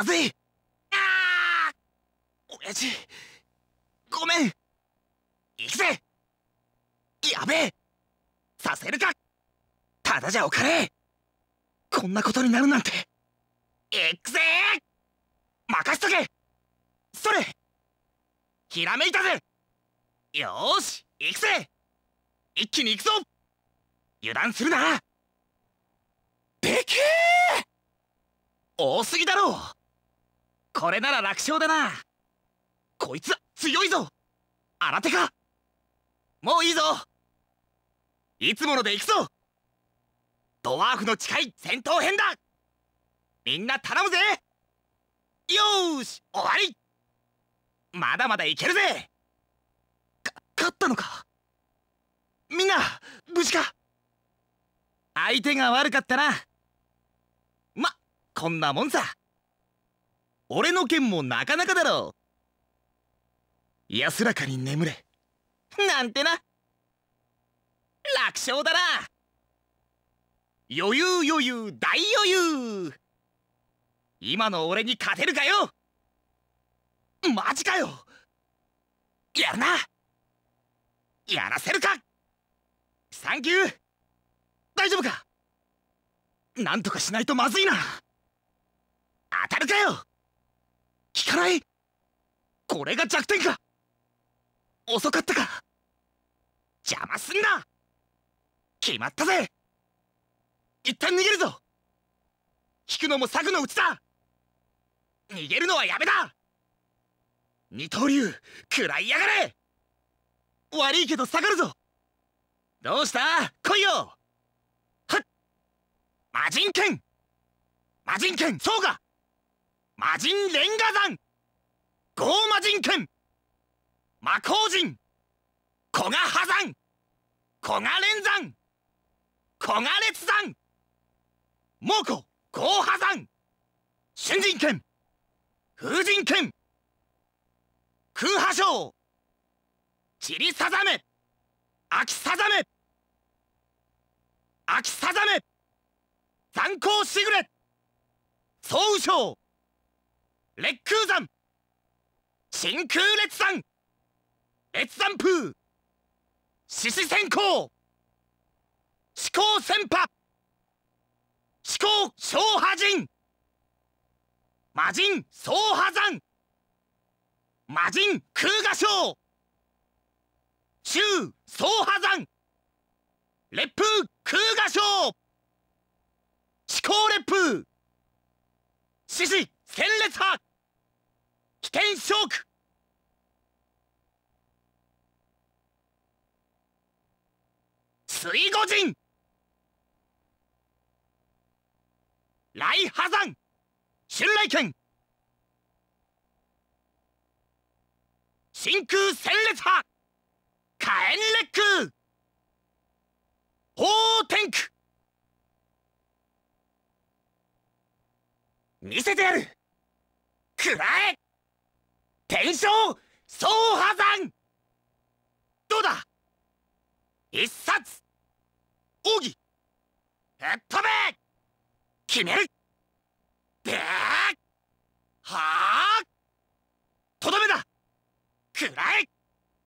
まずいあ親父ごめん行くぜやべえさせるかただじゃおかれこんなことになるなんて行くぜ任しとけそれひらめいたぜよーし行くぜ一気に行くぞ油断するなでけえ多すぎだろうこれなら楽勝だなこいつ強いぞ新手かもういいぞいつもので行くぞドワーフの近い戦闘編だみんな頼むぜよし終わりまだまだいけるぜ勝ったのかみんな無事か相手が悪かったなまこんなもんさ俺の剣もなかなかだろう安らかに眠れなんてな楽勝だな余裕余裕大余裕今の俺に勝てるかよマジかよやるなやらせるかサンキュー大丈夫かなんとかしないとまずいな当たるかよ払いこれが弱点か遅かったか邪魔すんな決まったぜ一旦逃げるぞ引くのも策のうちだ逃げるのはやめだ二刀流食らいやがれ悪いけど下がるぞどうした来いよはっ魔人剣魔人剣そうか魔人レンガ山ゴーマ人君魔光人古賀破山古賀連山古賀烈山猛虎豪波山春人剣風神剣空破章チリサザメ秋サザメ秋サザメ残光しぐれ総雨章烈空山真空烈山越山風獅子先行思考先波思考小波人魔人総波山魔人空画将中総波山烈風空画将思考烈風獅子戦列派危険ショック水護人来波山春来剣真空戦列派火炎烈空法天空見せてやるくらえ天正総破山どうだ一冊奥義へっ飛べ決めるでーはあとどめだくらえ